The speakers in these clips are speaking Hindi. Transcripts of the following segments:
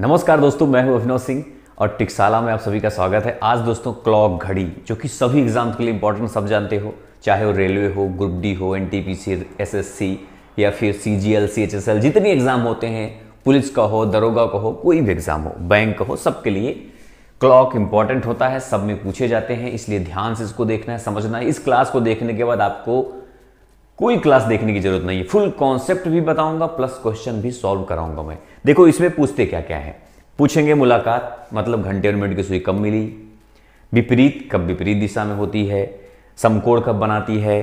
नमस्कार दोस्तों मैं हूं अभिनव सिंह और टिकसाला में आप सभी का स्वागत है आज दोस्तों क्लॉक घड़ी जो कि सभी एग्जाम के लिए इंपॉर्टेंट सब जानते हो चाहे वो रेलवे हो ग्रुप डी हो N T P C S S C या फिर C G L C H S L जितने एग्जाम होते हैं पुलिस का हो दरोगा का हो कोई भी एग्जाम हो बैंक का हो सबके लिए क्लॉक इंपॉर्टेंट होता है सब में पूछे जाते हैं इसलिए ध्यान से इसको देखना है समझना है इस क्लास को देखने के बाद आपको कोई क्लास देखने की जरूरत नहीं है फुल कॉन्सेप्ट भी बताऊंगा प्लस क्वेश्चन भी सॉल्व कराऊंगा मैं देखो इसमें पूछते क्या क्या है पूछेंगे मुलाकात मतलब घंटे और मिनट की सुई कब मिली विपरीत कब विपरीत दिशा में होती है समकोण कब बनाती है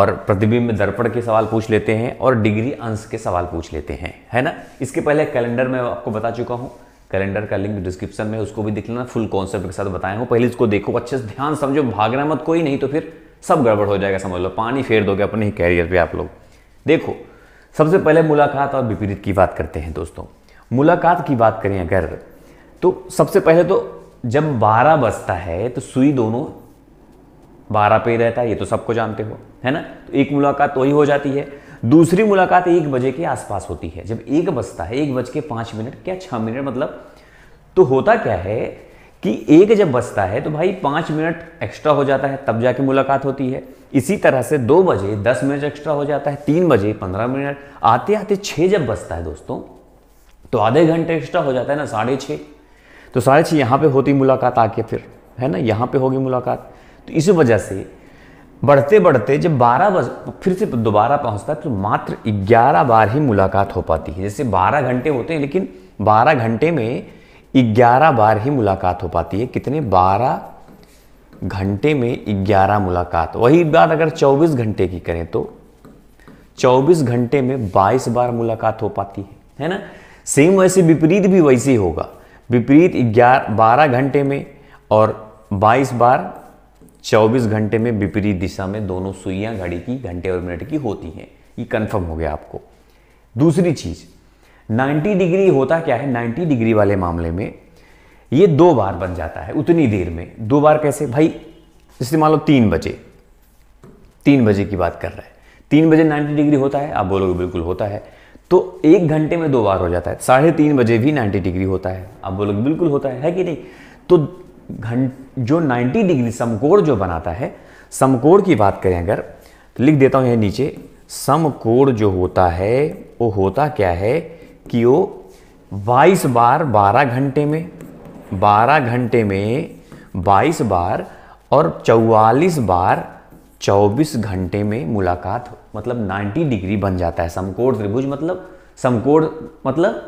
और प्रतिबिंब दर्पण के सवाल पूछ लेते हैं और डिग्री अंश के सवाल पूछ लेते हैं है ना इसके पहले कैलेंडर मैं आपको बता चुका हूँ कैलेंडर का लिंक डिस्क्रिप्शन में उसको भी दिख लेना फुल कॉन्सेप्ट के साथ बताया हूँ पहले इसको देखो अच्छे से ध्यान समझो भागना मत कोई नहीं तो फिर सब गड़बड़ हो जाएगा समझ लो पानी फेर दोगे अपने ही कैरियर पे आप लोग देखो सबसे पहले मुलाकात और विपरीत की बात करते हैं दोस्तों मुलाकात की बात करें अगर तो सबसे पहले तो जब बारह बजता है तो सुई दोनों बारह पे ही रहता है ये तो सबको जानते हो है ना तो एक मुलाकात तो वही हो जाती है दूसरी मुलाकात एक बजे के आसपास होती है जब एक बजता है एक बज के पाँच मिनट क्या छः मिनट मतलब तो होता क्या है कि एक जब बजता है तो भाई पाँच मिनट एक्स्ट्रा हो जाता है तब जाके मुलाकात होती है इसी तरह से दो बजे दस मिनट एक्स्ट्रा हो जाता है तीन बजे पंद्रह मिनट आते आते छः जब बजता है दोस्तों तो आधे घंटे एक्स्ट्रा हो जाता है ना साढ़े छः तो साढ़े छः यहाँ पर होती मुलाकात आके फिर है ना यहाँ पर होगी मुलाकात तो इस वजह से बढ़ते बढ़ते जब बारह बज फिर से दोबारा पहुंचता है तो मात्र ग्यारह बार ही मुलाकात हो पाती है जैसे बारह घंटे होते हैं लेकिन बारह घंटे में ग्यारह बार ही मुलाकात हो पाती है कितने बारह घंटे में ग्यारह मुलाकात वही बात अगर चौबीस घंटे की करें तो चौबीस घंटे में बाईस बार मुलाकात हो पाती है है ना सेम वैसे विपरीत भी वैसे ही होगा विपरीत ग्यारह बारह घंटे में और बाईस बार चौबीस घंटे में विपरीत दिशा में दोनों सुइयां घड़ी की घंटे और मिनट की होती हैं ये कन्फर्म हो गया आपको दूसरी चीज़ 90 डिग्री होता क्या है 90 डिग्री वाले मामले में ये दो बार बन जाता है उतनी देर में दो बार कैसे भाई जैसे मान लो तीन बजे तीन बजे की बात कर रहा है तीन बजे 90 डिग्री होता है आप बोलोगे बिल्कुल होता है तो एक घंटे में दो बार हो जाता है साढ़े तीन बजे भी 90 डिग्री होता है आप बोलोगे बिल्कुल होता है है कि नहीं तो घंट जो 90 डिग्री समकोर जो बनाता है समकोर की बात करें अगर तो लिख देता हूँ यह नीचे समकोर जो होता है वो होता क्या है कि वो बाईस बार बारह घंटे में बारह घंटे में बाईस बार और चौवालीस बार चौबीस घंटे में मुलाकात हो मतलब 90 डिग्री बन जाता है समकोण त्रिभुज मतलब समकोण मतलब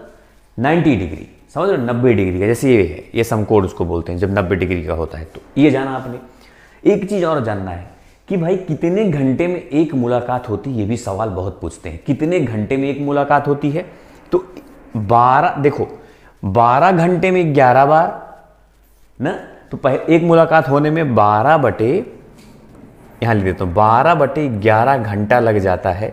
90 डिग्री समझ लो नब्बे डिग्री का जैसे ये है ये समकोण उसको बोलते हैं जब 90 डिग्री का होता है तो ये जाना आपने एक चीज़ और जानना है कि भाई कितने घंटे में एक मुलाकात होती है ये भी सवाल बहुत पूछते हैं कितने घंटे में एक मुलाकात होती है तो 12 देखो 12 घंटे में 11 बार ना तो पह, एक मुलाकात होने में 12 बटे यहां लिख देता हूं बारह बटे ग्यारह घंटा लग जाता है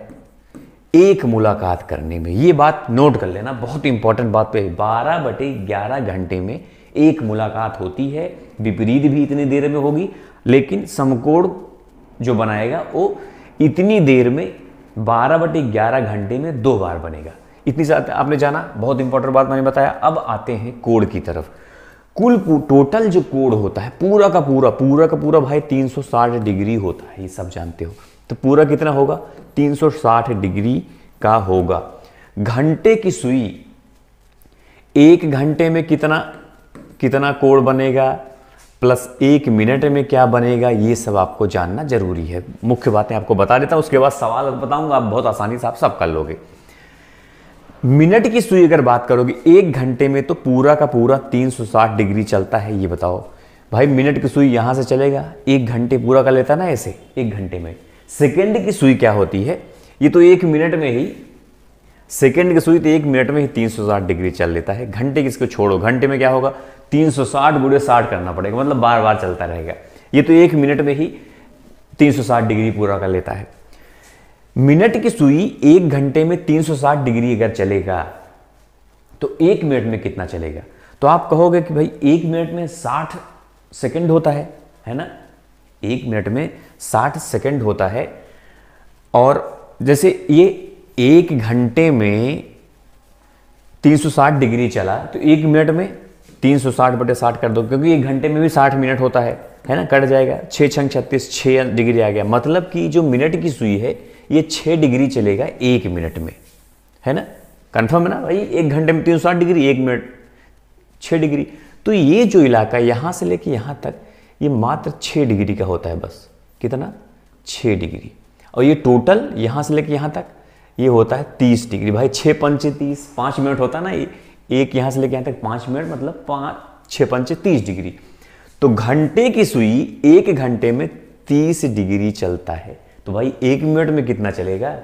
एक मुलाकात करने में ये बात नोट कर लेना बहुत इंपॉर्टेंट बात पे है बारह बटे ग्यारह घंटे में एक मुलाकात होती है विपरीत भी इतनी देर में होगी लेकिन समकोण जो बनाएगा वो इतनी देर में बारह बटे ग्यारह घंटे में दो बार बनेगा इतनी ज़्यादा आपने जाना बहुत इंपॉर्टेंट बात मैंने बताया अब आते हैं कोड की तरफ कुल टोटल जो कोड होता है पूरा का पूरा पूरा का पूरा भाई 360 डिग्री होता है ये सब जानते हो तो पूरा कितना होगा 360 डिग्री का होगा घंटे की सुई एक घंटे में कितना कितना कोड बनेगा प्लस एक मिनट में क्या बनेगा ये सब आपको जानना जरूरी है मुख्य बातें आपको बता देता हूँ उसके बाद सवाल बताऊंगा आप बहुत आसानी से आप सब कर लोगे मिनट की सुई अगर बात करोगे एक घंटे में तो पूरा का पूरा 360 डिग्री चलता है ये बताओ भाई मिनट की सुई यहाँ से चलेगा एक घंटे पूरा कर लेता ना ऐसे एक घंटे में सेकेंड की सुई क्या होती है ये तो एक मिनट में ही सेकेंड की सुई तो एक मिनट में ही 360 डिग्री चल लेता है घंटे की इसको छोड़ो घंटे में क्या होगा 360 सौ साठ करना पड़ेगा मतलब बार बार चलता रहेगा ये तो एक मिनट में ही 360 डिग्री पूरा कर लेता है मिनट की सुई एक घंटे में 360 डिग्री अगर चलेगा तो एक मिनट में कितना चलेगा तो आप कहोगे कि भाई एक मिनट में 60 सेकंड होता है है ना एक मिनट में 60 सेकंड होता है और जैसे ये एक घंटे में 360 डिग्री चला तो एक मिनट में 360 बटे साठ कर दो क्योंकि एक घंटे में भी 60 मिनट होता है है ना कट जाएगा छः छंग छत्तीस छः डिग्री आ गया मतलब कि जो मिनट की सुई है ये छः डिग्री चलेगा एक मिनट में है ना कन्फर्म है ना भाई एक घंटे में तीन सौ साठ डिग्री एक मिनट छः डिग्री तो ये जो इलाका यहाँ से लेके यहाँ तक ये मात्र छः डिग्री का होता है बस कितना छः डिग्री और ये टोटल यहाँ से लेके यहाँ तक ये होता है तीस डिग्री भाई छः पंचे तीस पाँच मिनट होता है ना ये एक यहाँ से लेके यहाँ तक पाँच मिनट मतलब पाँच छः पंचे तीस डिग्री तो घंटे की सुई एक घंटे में तीस डिग्री चलता है तो भाई एक मिनट में कितना चलेगा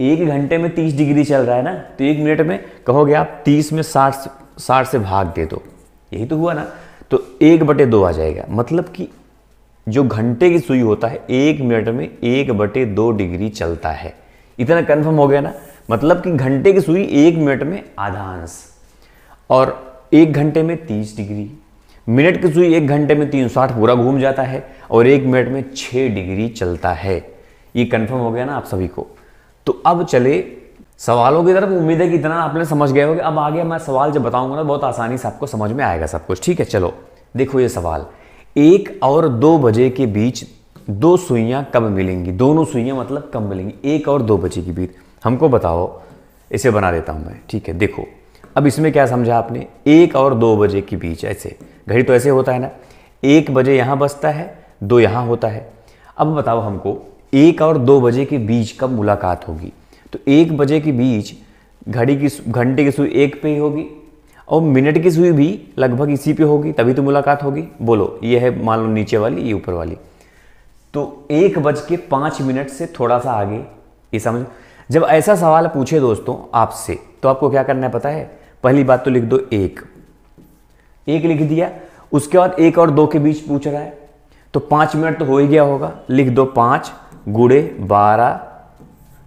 एक घंटे में तीस डिग्री चल रहा है ना तो एक मिनट में कहोगे आप तीस में साठ साठ से भाग दे दो यही तो हुआ ना तो एक बटे दो आ जाएगा मतलब कि जो घंटे की सुई होता है एक मिनट में एक बटे दो डिग्री चलता है इतना कन्फर्म हो गया ना मतलब कि घंटे की सुई एक मिनट में आधा अंश और एक घंटे में तीस डिग्री मिनट की सुई एक घंटे में तीन पूरा घूम जाता है और एक मिनट में छः डिग्री चलता है ये कन्फर्म हो गया ना आप सभी को तो अब चले सवालों की तरफ उम्मीद है कि इतना आपने समझ गए हो कि अब आगे मैं सवाल जब बताऊंगा ना बहुत आसानी से आपको समझ में आएगा सब कुछ ठीक है चलो देखो ये सवाल एक और दो बजे के बीच दो सुइयाँ कब मिलेंगी दोनों सुइयाँ मतलब कब मिलेंगी एक और दो बजे के बीच हमको बताओ इसे बना देता हूँ मैं ठीक है देखो अब इसमें क्या समझा आपने एक और दो बजे के बीच ऐसे घड़ी तो ऐसे होता है ना एक बजे यहाँ बसता है दो यहाँ होता है अब बताओ हमको एक और दो बजे के बीच कब मुलाकात होगी तो एक बजे के बीच घड़ी की घंटे की सुई एक पे ही होगी और मिनट की सुई भी लगभग इसी पे होगी तभी तो मुलाकात होगी बोलो ये है मान लो नीचे वाली ये ऊपर वाली तो एक बज के पाँच मिनट से थोड़ा सा आगे ये समझ जब ऐसा सवाल पूछे दोस्तों आपसे तो आपको क्या करना है पता है पहली बात तो लिख दो एक एक लिख दिया उसके बाद एक और दो के बीच पूछ रहा है तो पांच मिनट तो हो ही गया होगा लिख दो पांच गुड़े बारह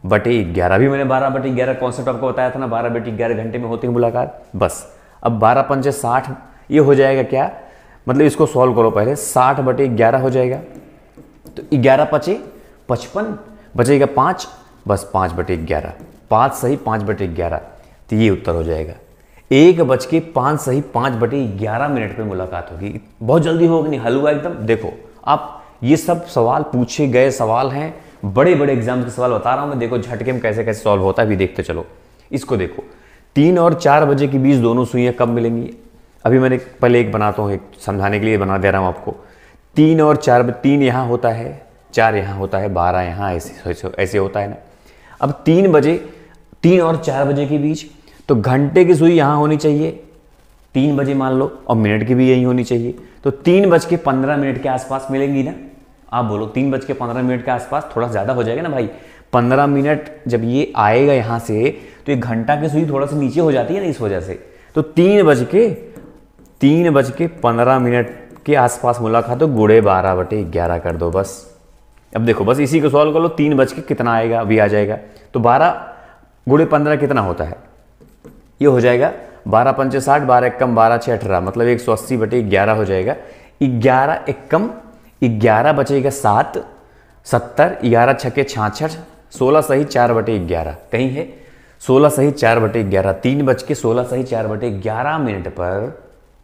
बटे ग्यारह भी मैंने बारह बटे ग्यारह कॉन्सेप्ट आपको बताया था ना बारह बटे ग्यारह घंटे में होती है मुलाकात बस अब बारह पंचे साठ ये हो जाएगा क्या मतलब इसको सॉल्व करो पहले साठ बटे ग्यारह हो जाएगा तो ग्यारह पचे पचपन बचेगा पांच बस पांच बटे ग्यारह पांच सही पांच बटे ग्यारह तो ये उत्तर हो जाएगा एक बज के पांच सही पांच बटे ग्यारह मिनट पे मुलाकात होगी बहुत जल्दी होगी नहीं हल हुआ एकदम देखो आप ये सब सवाल पूछे गए सवाल हैं बड़े बड़े एग्जाम के सवाल बता रहा हूं मैं देखो झटके में कैसे कैसे सॉल्व होता है अभी देखते चलो इसको देखो तीन और चार बजे के बीच दोनों सुइया कब मिलेंगी अभी मैंने पहले एक बनाता हूँ एक समझाने के लिए बना दे रहा हूँ आपको तीन और चार बजे तीन यहाँ होता है चार यहाँ होता है बारह यहाँ ऐसे ऐसे होता है ना अब तीन बजे तीन और चार बजे के बीच तो घंटे की सुई यहां होनी चाहिए तीन बजे मान लो और मिनट की भी यही होनी चाहिए तो तीन बज के पंद्रह मिनट के आसपास मिलेंगी ना आप बोलो तीन बज के पंद्रह मिनट के आसपास थोड़ा ज़्यादा हो जाएगा ना भाई पंद्रह मिनट जब ये आएगा यहां से तो ये घंटा की सुई थोड़ा सा नीचे हो जाती है ना इस वजह से तो तीन बज के तीन बज के पंद्रह मिनट के आसपास मुलाकात तो गुड़े बारह बटे ग्यारह कर दो बस अब देखो बस इसी को सॉल्व कर लो तीन बज के कितना आएगा अभी आ जाएगा तो बारह गुड़े पंद्रह कितना होता है ये हो जाएगा बारह पंचे साठ बारह एक कम बारह छः अठारह मतलब एक सौ अस्सी बटे ग्यारह हो जाएगा ग्यारह एक कम ग्यारह बचेगा सात सत्तर ग्यारह छके छाछठ सोलह सही चार बटे ग्यारह कहीं है सोलह सही चार बटे ग्यारह तीन बज के सोलह सही चार बटे ग्यारह मिनट पर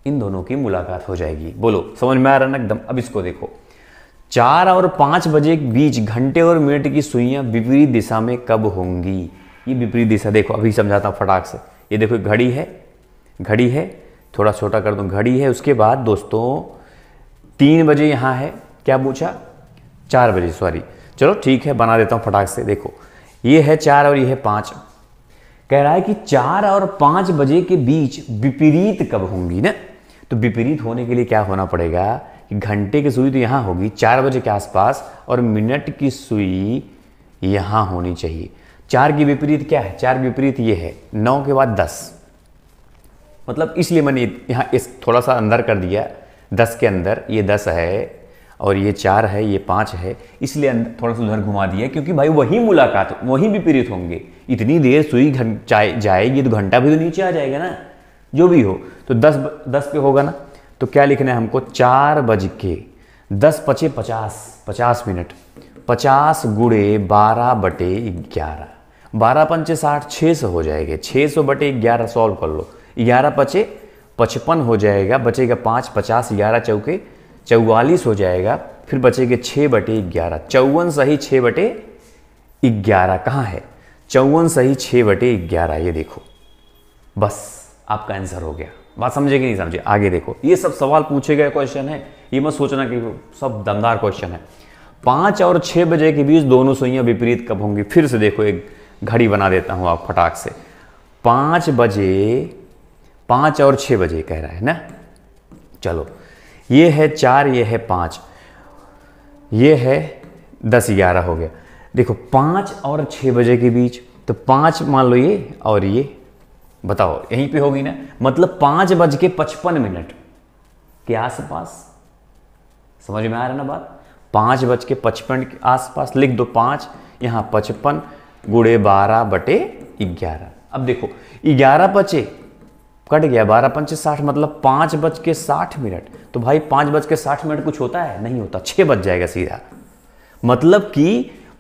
इन दोनों की मुलाकात हो जाएगी बोलो समझ में आ रहा ना एकदम अब इसको देखो चार और पाँच बजे के बीच घंटे और मिनट की सुइयाँ विपरीत दिशा में कब होंगी ये विपरीत दिशा देखो अभी समझाता हूँ फटाक से ये देखो घड़ी है घड़ी है थोड़ा छोटा कर दूँ घड़ी है उसके बाद दोस्तों तीन बजे यहाँ है क्या पूछा चार बजे सॉरी चलो ठीक है बना देता हूँ फटाक से देखो ये है चार और ये है पाँच कह रहा है कि चार और पाँच बजे के बीच विपरीत कब होंगी ना तो विपरीत होने के लिए क्या होना पड़ेगा कि घंटे की सुई तो यहाँ होगी चार बजे के आसपास और मिनट की सुई यहाँ होनी चाहिए चार की विपरीत क्या है चार विपरीत ये है नौ के बाद दस मतलब इसलिए मैंने यहाँ इस थोड़ा सा अंदर कर दिया दस के अंदर ये दस है और ये चार है ये पाँच है इसलिए थोड़ा सा उधर घुमा दिया क्योंकि भाई वही मुलाकात वही विपरीत होंगे इतनी देर सुई घं जाएगी तो घंटा भी तो नीचे आ जाएगा ना जो भी हो तो दस दस पे होगा ना तो क्या लिखना है हमको चार बज के दस पचे पचास पचास मिनट पचास गुड़े बारह बटे ग्यारह बारह पंचे साठ छः सौ हो जाएंगे छः सौ बटे ग्यारह सॉल्व कर लो ग्यारह पचे पचपन हो जाएगा बचेगा पाँच पचास ग्यारह चौके चौवालीस हो जाएगा फिर बचेंगे छः बटे ग्यारह चौवन सही छः बटे ग्यारह कहाँ है चौवन सही छः बटे ग्यारह ये देखो बस आपका आंसर हो गया बात समझे कि नहीं समझे आगे देखो ये सब सवाल पूछे गए क्वेश्चन है ये मत सोचना कि सब दमदार क्वेश्चन है पाँच और छः बजे के बीच दोनों सुइयाँ विपरीत कब होंगी फिर से देखो एक घड़ी बना देता हूँ आप फटाक से पाँच बजे पाँच और छः बजे कह रहा है ना चलो ये है चार ये है पाँच ये है दस ग्यारह हो गया देखो पाँच और छः बजे के बीच तो पाँच मान लो ये और ये बताओ यहीं पे होगी ना मतलब पाँच बज के पचपन मिनट के आसपास समझ में आ रहा है ना बात पाँच बज के पचपन के आसपास लिख दो पाँच यहाँ पचपन गुड़े बारह बटे ग्यारह अब देखो ग्यारह बचे कट गया बारह पंचे साठ मतलब पांच बज के साठ मिनट तो भाई पांच बज के साठ मिनट कुछ होता है नहीं होता छह बज जाएगा सीधा मतलब कि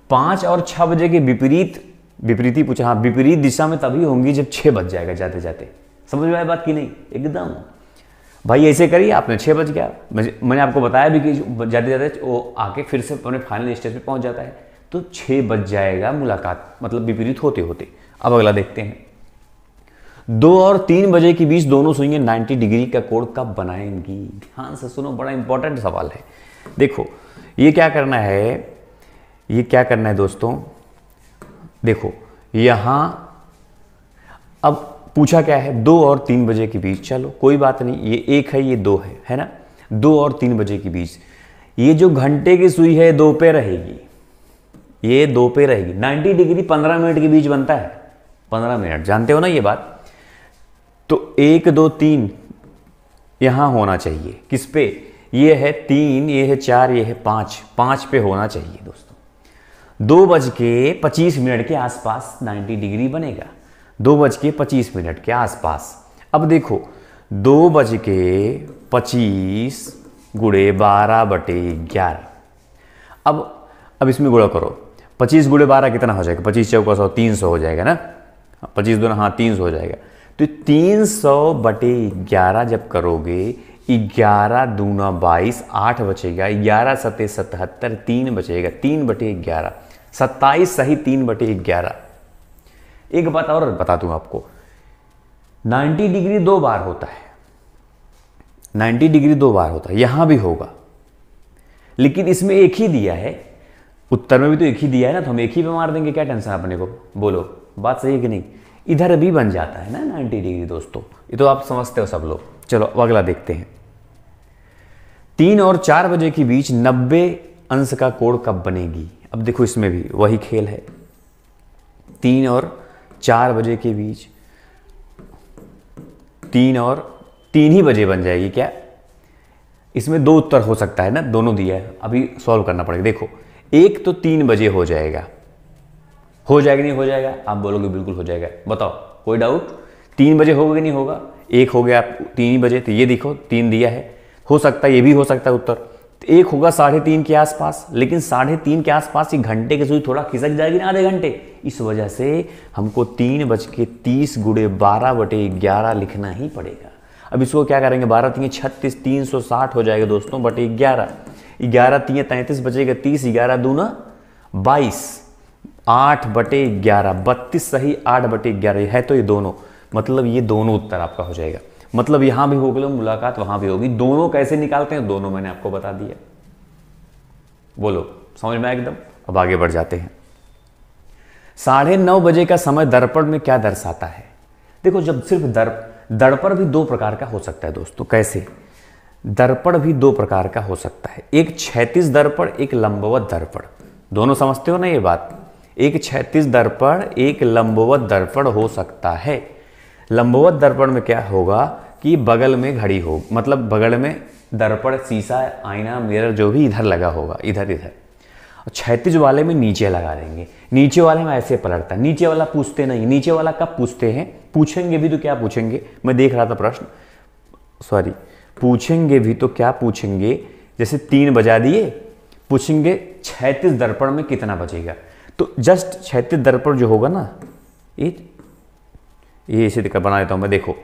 पांच और छह बजे के विपरीत विपरीत ही पूछा हाँ विपरीत दिशा में तभी होंगी जब छह बज जाएगा जाते जाते समझ में आए बात की नहीं एकदम भाई ऐसे करिए आपने छह बज गया मैंने आपको बताया भी कि जाते जाते वो आके फिर से अपने फाइनल स्टेज पे पहुंच जाता है तो छः बज जाएगा मुलाकात मतलब विपरीत होते होते अब अगला देखते हैं दो और तीन बजे के बीच दोनों सुइयां 90 डिग्री का कोण कब बनाएंगी ध्यान हाँ से सुनो बड़ा इंपॉर्टेंट सवाल है देखो ये क्या करना है ये क्या करना है दोस्तों देखो यहां अब पूछा क्या है दो और तीन बजे के बीच चलो कोई बात नहीं ये एक है ये दो है है ना दो और तीन बजे के बीच ये जो घंटे की सुई है दो पे रहेगी ये दो पे रहेगी 90 डिग्री 15 मिनट के बीच बनता है 15 मिनट जानते हो ना ये बात तो एक दो तीन यहां होना चाहिए किस पे ये है तीन ये है चार ये है पांच पांच पे होना चाहिए दोस्तों दो बज के पच्चीस मिनट के आसपास 90 डिग्री बनेगा दो बज के पच्चीस मिनट के आसपास अब देखो दो बज के पच्चीस गुड़े बारह बटे ग्यारह अब अब इसमें गुड़ा करो पच्चीस गुड़े बारह कितना हो जाएगा पच्चीस चौका सौ तीन सौ हो जाएगा ना हाँ, पच्चीस दोनों हाँ तीन सौ हो जाएगा तो तीन सौ बटे ग्यारह जब करोगे ग्यारह दूना बाईस आठ बचेगा ग्यारह सते सतहत्तर तीन बचेगा तीन बटे ग्यारह सत्ताईस सही तीन बटे ग्यारह एक बात और बता दूं आपको 90 डिग्री दो बार होता है 90 डिग्री दो बार होता है यहां भी होगा लेकिन इसमें एक ही दिया है उत्तर में भी तो एक ही दिया है ना तो हम एक ही पे मार देंगे क्या टेंशन अपने को बोलो बात सही है कि नहीं इधर भी बन जाता है ना नाइन्टी डिग्री दोस्तों ये तो आप समझते हो सब लोग चलो अगला देखते हैं तीन और चार बजे के बीच नब्बे अंश का कोड कब बनेगी अब देखो इसमें भी वही खेल है तीन और चार बजे के बीच तीन और तीन ही बजे बन जाएगी क्या इसमें दो उत्तर हो सकता है ना दोनों दिया है अभी सॉल्व करना पड़ेगा देखो एक तो तीन बजे हो जाएगा हो जाएगा नहीं हो जाएगा आप बोलोगे बिल्कुल हो जाएगा बताओ कोई डाउट तीन बजे होगा कि नहीं होगा एक हो गया आप तीन बजे तो ये देखो तीन दिया है हो सकता है ये भी हो सकता है उत्तर तो एक होगा साढ़े तीन के आसपास लेकिन साढ़े तीन के आसपास ये घंटे के सुई थोड़ा खिसक जाएगी ना आधे घंटे इस वजह से हमको तीन बज के तीस गुड़े बारह बटे ग्यारह लिखना ही पड़ेगा अब इसको क्या करेंगे बारह तीन छत्तीस तीन सौ साठ हो जाएगा दोस्तों बटे ग्यारह ग्यारह तीन तैंतीस बचेगा तीस ग्यारह दूना बाईस आठ बटे ग्यारह बत्तीस सही आठ बटे ग्यारह है तो ये दोनों मतलब ये दोनों उत्तर आपका हो जाएगा मतलब यहां भी हो गए मुलाकात वहां भी होगी दोनों कैसे निकालते हैं दोनों मैंने आपको बता दिया बोलो समझ में एकदम अब आगे बढ़ जाते हैं साढ़े नौ बजे का समय दर्पण में क्या दर्शाता है देखो जब सिर्फ दर्प दर्पण भी दो प्रकार का हो सकता है दोस्तों कैसे दर्पण भी दो प्रकार का हो सकता है एक क्षैतिज दर्पण एक लंबवत दर्पण दोनों समझते हो ना ये बात एक क्षैतिज दर्पण एक लंबवत दर्पण हो सकता है लंबवत दर्पण में क्या होगा कि बगल में घड़ी हो मतलब बगल में दर्पण शीशा आईना मिरर जो भी इधर लगा होगा इधर इधर और क्षैतिज वाले में नीचे लगा देंगे नीचे वाले में ऐसे पलटता नीचे वाला पूछते नहीं नीचे वाला कब पूछते हैं पूछेंगे भी तो क्या पूछेंगे मैं देख रहा था प्रश्न सॉरी पूछेंगे भी तो क्या पूछेंगे जैसे तीन बजा दिए पूछेंगे छैतीस दर्पण में कितना बजेगा तो जस्ट छैतीस दर्पण जो होगा ना ये ये इसे बना देता हूँ मैं देखो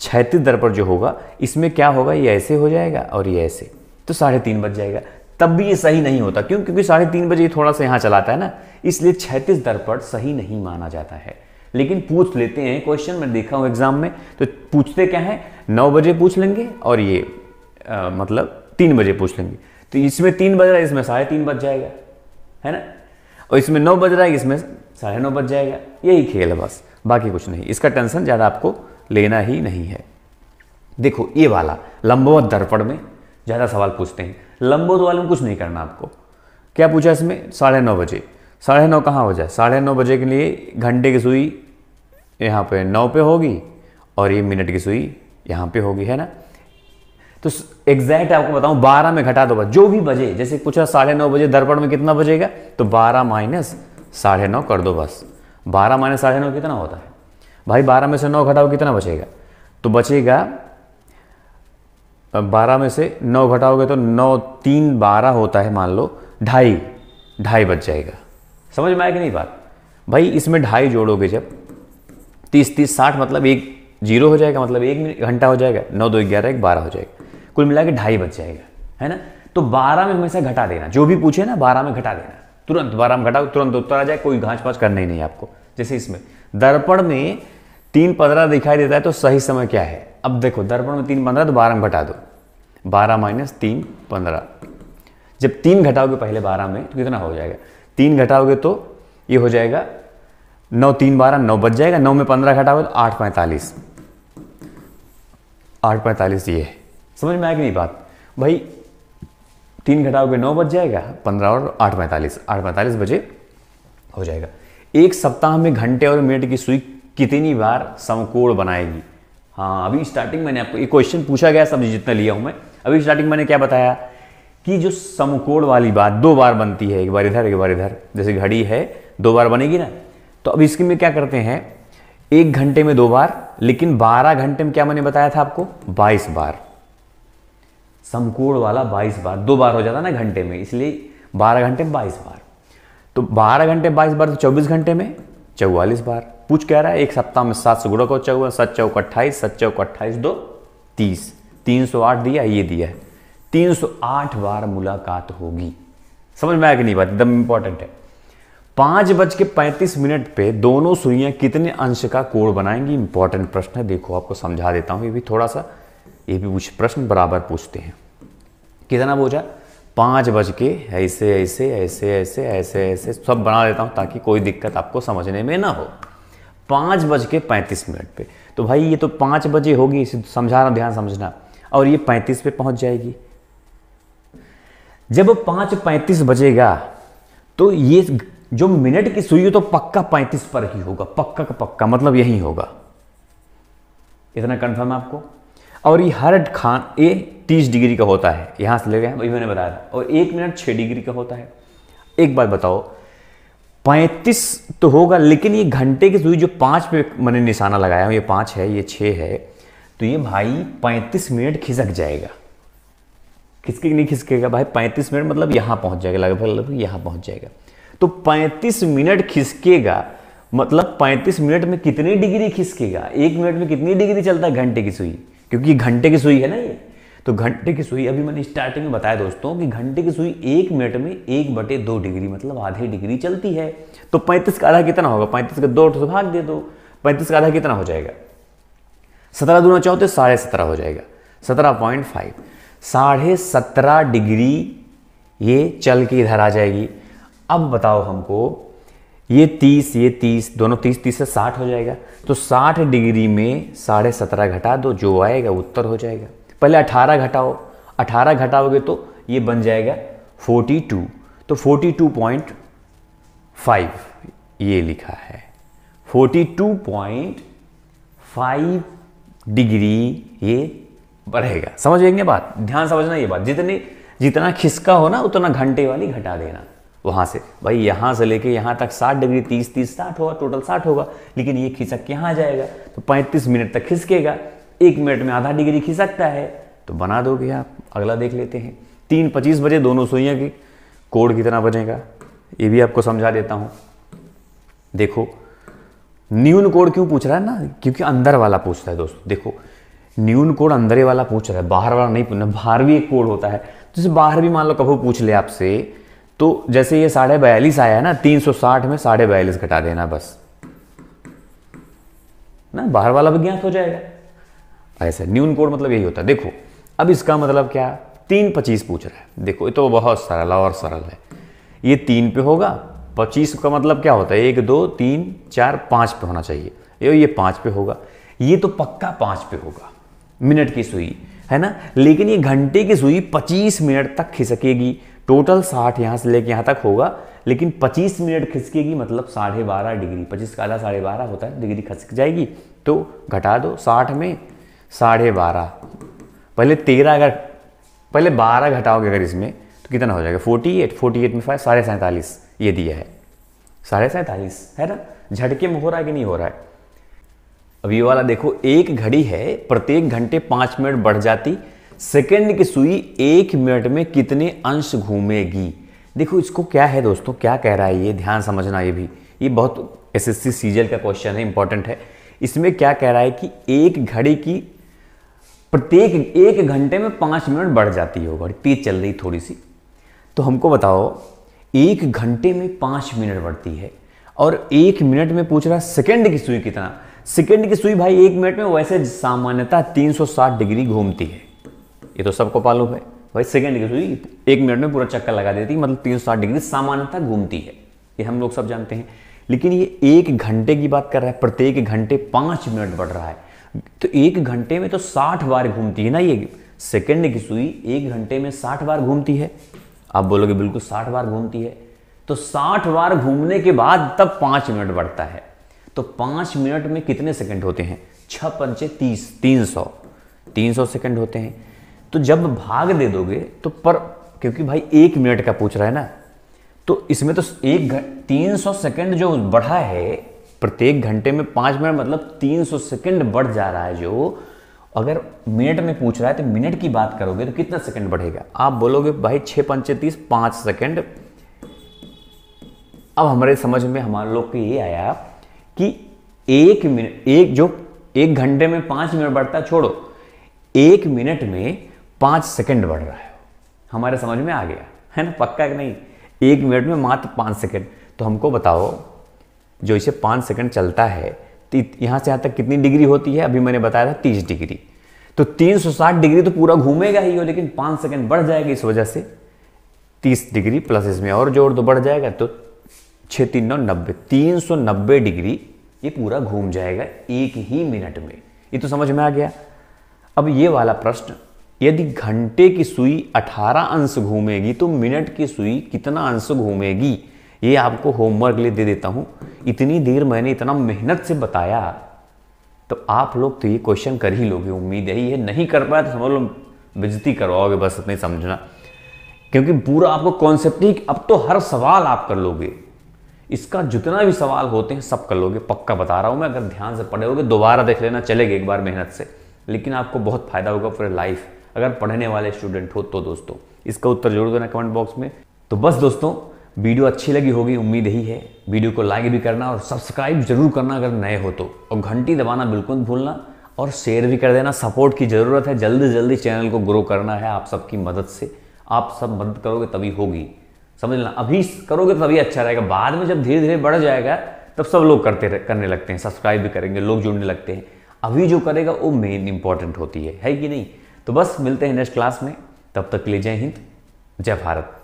छैतीस दर्पण जो होगा इसमें क्या होगा ये ऐसे हो जाएगा और ये ऐसे तो साढ़े तीन बज जाएगा तब भी ये सही नहीं होता क्यों क्योंकि साढ़े तीन बजे थोड़ा सा यहाँ चलाता है ना इसलिए छैतीस दर्पण सही नहीं माना जाता है लेकिन पूछ लेते हैं क्वेश्चन में देखा हूँ एग्जाम में तो पूछते क्या है नौ बजे पूछ लेंगे और ये आ, मतलब तीन बजे पूछ लेंगे तो इसमें तीन बज रहा है इसमें साढ़े तीन बज जाएगा है ना और इसमें नौ बज रहा है इसमें साढ़े नौ बज जाएगा यही खेल है बस बाकी कुछ नहीं इसका टेंशन ज़्यादा आपको लेना ही नहीं है देखो ये वाला लंबो दर्पण में ज़्यादा सवाल पूछते हैं लंबोत वाले में कुछ नहीं करना आपको क्या पूछा इसमें साढ़े नौ बजे साढ़े नौ कहाँ हो जाए साढ़े नौ बजे के लिए घंटे की सुई यहाँ पे नौ पे होगी और ये मिनट की सुई यहाँ पे होगी है ना तो एग्जैक्ट आपको बताऊं 12 में घटा दो बस जो भी बजे जैसे पूछा साढ़े नौ बजे दर्पण में कितना बजेगा तो 12 माइनस साढ़े नौ कर दो बस 12 माइनस साढ़े नौ कितना होता है भाई 12 में से 9 घटाओ कितना बचेगा तो बचेगा 12 में से 9 घटाओगे तो 9 तीन 12 होता है मान लो ढाई ढाई बच जाएगा समझ में आया कि नहीं बात भाई इसमें ढाई जोड़ोगे जब तीस तीस साठ मतलब एक जीरो हो जाएगा मतलब एक मिनट घंटा हो जाएगा नौ दो ग्यारह एक बारह हो जाएगा कुल मिला के ढाई बच जाएगा है ना तो बारह में हमेशा घटा देना जो भी पूछे ना बारह में घटा देना तुरंत बारह में घटाओ तुरंत उत्तर आ जाए कोई घास पास करना ही नहीं आपको जैसे इसमें दर्पण में तीन पंद्रह दिखाई देता है तो सही समय क्या है अब देखो दर्पण में तीन पंद्रह तो बारह में घटा दो बारह माइनस तीन पंद्रह जब तीन घटाओगे पहले बारह में तो कितना हो जाएगा तीन घटाओगे तो ये हो जाएगा नौ तीन बारह नौ बच जाएगा नौ में पंद्रह घटाओगे तो आठ पैंतालीस आठ पैंतालीस ये है समझ में आएगी नहीं बात भाई तीन घटाओ के नौ बज जाएगा पंद्रह और आठ पैंतालीस आठ पैंतालीस बजे हो जाएगा एक सप्ताह में घंटे और मिनट की सुई कितनी बार समकोण बनाएगी हाँ अभी स्टार्टिंग मैंने आपको एक क्वेश्चन पूछा गया सब जितना लिया हूं मैं अभी स्टार्टिंग मैंने क्या बताया कि जो समकोण वाली बात दो बार बनती है एक बार इधर एक बार इधर जैसे घड़ी है दो बार बनेगी ना तो अब इसके में क्या करते हैं एक घंटे में दो बार लेकिन 12 घंटे में क्या मैंने बताया था आपको 22 बार समकोण वाला 22 बार दो बार हो जाता ना घंटे में इसलिए 12 घंटे में 22 बार तो 12 घंटे 22 बार तो 24 घंटे में चौवालीस बार पूछ कह रहा है एक सप्ताह में सात सौ गुड़ा को सत चौक अट्ठाईस सत चौक अट्ठाईस दो तीस तीन सौ आठ दिया ये दिया है तीन सौ आठ बार मुलाकात होगी समझ में आया कि नहीं बात एकदम इंपॉर्टेंट है पांच बज के पैंतीस मिनट पे दोनों सुइयां कितने अंश का कोण बनाएंगी इंपॉर्टेंट प्रश्न है देखो आपको समझा देता हूं ये भी थोड़ा सा ये भी कुछ प्रश्न बराबर पूछते हैं कितना बोझा पांच बज के ऐसे ऐसे ऐसे ऐसे ऐसे ऐसे सब बना देता हूं ताकि कोई दिक्कत आपको समझने में ना हो पांच बज के पैंतीस मिनट पे तो भाई ये तो पांच बजे होगी इसे समझाना ध्यान समझना और ये पैंतीस पे पहुंच जाएगी जब पांच पैंतीस बजेगा तो ये जो मिनट की सुई हो तो पक्का पैंतीस पर ही होगा पक्का का पक्का मतलब यही होगा इतना कन्फर्म है आपको और ये हर खान ए तीस डिग्री का होता है यहां से ले गया मैंने बताया था और एक मिनट छः डिग्री का होता है एक बात बताओ पैंतीस तो होगा लेकिन ये घंटे की सुई जो पांच पे मैंने निशाना लगाया हूं ये पांच है ये छः है तो ये भाई पैंतीस मिनट खिसक जाएगा खिसके नहीं खिसकेगा भाई पैंतीस मिनट मतलब यहां पहुंच जाएगा लगभग लगभग यहां पहुंच जाएगा तो 35 मिनट खिसकेगा मतलब 35 मिनट में कितनी डिग्री खिसकेगा एक मिनट में कितनी डिग्री चलता है घंटे की सुई क्योंकि घंटे की सुई है ना ये तो घंटे की सुई अभी मैंने स्टार्टिंग में बताया दोस्तों कि घंटे की सुई एक मिनट में एक बटे दो डिग्री मतलब आधे डिग्री चलती है तो पैंतीस का आधा कितना होगा पैंतीस का दो तो भाग दे दो पैंतीस का आधा कितना हो जाएगा सत्रह दूना चाहो तो साढ़े सत्रह हो जाएगा सत्रह पॉइंट फाइव साढ़े सत्रह डिग्री ये चल के इधर आ जाएगी अब बताओ हमको ये तीस ये तीस दोनों तीस तीस से साठ हो जाएगा तो साठ डिग्री में साढ़े सत्रह घटा दो जो आएगा उत्तर हो जाएगा पहले अठारह घटाओ अठारह घटाओगे तो ये बन जाएगा फोर्टी टू तो फोर्टी टू पॉइंट फाइव ये लिखा है forty two point five degree ये बढ़ेगा समझ लेंगे बात ध्यान समझना ये बात जितनी जितना खिसका हो ना उतना घंटे वाली घटा देना वहाँ से भाई यहाँ से लेके यहाँ तक 60 डिग्री 30 30 साठ होगा टोटल 60 होगा लेकिन ये खिसक यहाँ जाएगा तो 35 मिनट तक खिसकेगा एक मिनट में आधा डिग्री खिसकता है तो बना दोगे आप अगला देख लेते हैं तीन पच्चीस बजे दोनों सुइया की कोड कितना बनेगा ये भी आपको समझा देता हूँ देखो न्यून कोड क्यों पूछ रहा है ना क्योंकि अंदर वाला पूछता है दोस्तों देखो न्यून कोड अंदर वाला पूछ रहा है बाहर वाला नहीं पूछना बाहर भी एक कोड होता है जैसे बाहर भी मान लो कभी पूछ ले आपसे तो जैसे ये साढ़े बयालीस आया है ना तीन सौ साठ में साढ़े बयालीस घटा देना बस ना बाहर वाला भी ज्ञात हो जाएगा ऐसा न्यून कोड मतलब यही होता है देखो अब इसका मतलब क्या तीन पच्चीस पूछ रहा है देखो ये तो बहुत सरल और सरल है ये तीन पे होगा पच्चीस का मतलब क्या होता है एक दो तीन चार पाँच पे होना चाहिए ये ये पाँच पे होगा ये तो पक्का पाँच पे होगा मिनट की सुई है ना लेकिन ये घंटे की सुई पच्चीस मिनट तक खिसकेगी टोटल साठ यहाँ से लेके यहाँ तक होगा लेकिन 25 मिनट खिसकेगी मतलब साढ़े बारह डिग्री 25 का आधा साढ़े बारह होता है डिग्री खिसक जाएगी तो घटा दो साठ में साढ़े बारह पहले तेरह अगर पहले बारह घटाओगे अगर इसमें तो कितना हो जाएगा फोर्टी एट फोर्टी एट में फाइव साढ़े सैंतालीस ये दिया है साढ़े सैंतालीस है ना झटके में हो रहा है कि नहीं हो रहा है अब ये वाला देखो एक घड़ी है प्रत्येक घंटे पाँच मिनट बढ़ जाती सेकेंड की सुई एक मिनट में कितने अंश घूमेगी देखो इसको क्या है दोस्तों क्या कह रहा है ये ध्यान समझना ये भी ये बहुत एस एस सीजल का क्वेश्चन है इंपॉर्टेंट है इसमें क्या कह रहा है कि एक घड़ी की प्रत्येक एक घंटे में पाँच मिनट बढ़ जाती है वो घड़ी तेज चल रही थोड़ी सी तो हमको बताओ एक घंटे में पाँच मिनट बढ़ती है और एक मिनट में पूछ रहा सेकेंड की सुई कितना सेकेंड की सुई भाई एक मिनट में वैसे सौ 360 डिग्री घूमती है ये तो सबको मालूम है भाई सेकेंड डिग्री एक मिनट में पूरा चक्कर लगा देती है मतलब तीन डिग्री सामान्यतः घूमती है ये हम लोग सब जानते हैं लेकिन ये एक घंटे की बात कर रहा है प्रत्येक घंटे पांच मिनट बढ़ रहा है तो एक घंटे में तो साठ बार घूमती है ना ये सेकंड की सुई एक घंटे में साठ बार घूमती है आप बोलोगे बिल्कुल साठ बार घूमती है तो साठ बार घूमने के बाद तब पांच मिनट बढ़ता है तो पांच मिनट में कितने सेकंड होते हैं छ पंचे तीस तीन सौ तीन सौ सेकेंड होते हैं तो जब भाग दे दोगे तो पर क्योंकि भाई एक मिनट का पूछ रहा है ना तो इसमें तो एक तीन सौ सेकेंड जो बढ़ा है प्रत्येक घंटे में पांच मिनट मतलब तीन सौ सेकेंड बढ़ जा रहा है जो अगर मिनट में पूछ रहा है तो मिनट की बात करोगे तो कितना सेकंड बढ़ेगा आप बोलोगे भाई छः पंचे तीस पाँच सेकेंड अब हमारे समझ में हमारे लोग को ये आया कि एक मिनट एक जो एक घंटे में पाँच मिनट बढ़ता छोड़ो एक मिनट में पाँच सेकंड बढ़ रहा है हमारे समझ में आ गया है ना पक्का कि नहीं एक मिनट में मात्र पाँच सेकंड तो हमको बताओ जो इसे पाँच सेकंड चलता है यहाँ से यहाँ तक कितनी डिग्री होती है अभी मैंने बताया था तीस डिग्री तो साठ डिग्री तो पूरा घूमेगा ही हो लेकिन पाँच सेकंड बढ़ जाएगा इस वजह से तीस डिग्री प्लस इसमें और जोड़ दो तो बढ़ जाएगा तो छः तीन नौ नब्बे तीन सौ नब्बे डिग्री ये पूरा घूम जाएगा एक ही मिनट में ये तो समझ में आ गया अब ये वाला प्रश्न यदि घंटे की सुई 18 अंश घूमेगी तो मिनट की सुई कितना अंश घूमेगी ये आपको होमवर्क लिए दे देता हूँ इतनी देर मैंने इतना मेहनत से बताया तो आप लोग तो ये क्वेश्चन कर ही लोगे उम्मीद है ये नहीं कर पाया तो समझ लो बिजती करवाओगे बस इतना ही समझना क्योंकि पूरा आपको कॉन्सेप्ट ही अब तो हर सवाल आप कर लोगे इसका जितना भी सवाल होते हैं सब कर लोगे पक्का बता रहा हूँ मैं अगर ध्यान से पढ़े होगे दोबारा देख लेना चलेगा एक बार मेहनत से लेकिन आपको बहुत फ़ायदा होगा पूरे लाइफ अगर पढ़ने वाले स्टूडेंट हो तो दोस्तों इसका उत्तर जरूर देना कमेंट बॉक्स में तो बस दोस्तों वीडियो अच्छी लगी होगी उम्मीद यही है वीडियो को लाइक भी करना और सब्सक्राइब जरूर करना अगर नए हो तो और घंटी दबाना बिल्कुल भूलना और शेयर भी कर देना सपोर्ट की ज़रूरत है जल्दी जल्दी चैनल को ग्रो करना है आप सबकी मदद से आप सब मदद करोगे तभी होगी समझ लेना अभी करोगे तभी अच्छा रहेगा बाद में जब धीरे धीरे बढ़ जाएगा तब सब लोग करते करने लगते हैं सब्सक्राइब भी करेंगे लोग जुड़ने लगते हैं अभी जो करेगा वो मेन इंपॉर्टेंट होती है है कि नहीं तो बस मिलते हैं नेक्स्ट क्लास में तब तक के लिए जय हिंद जय भारत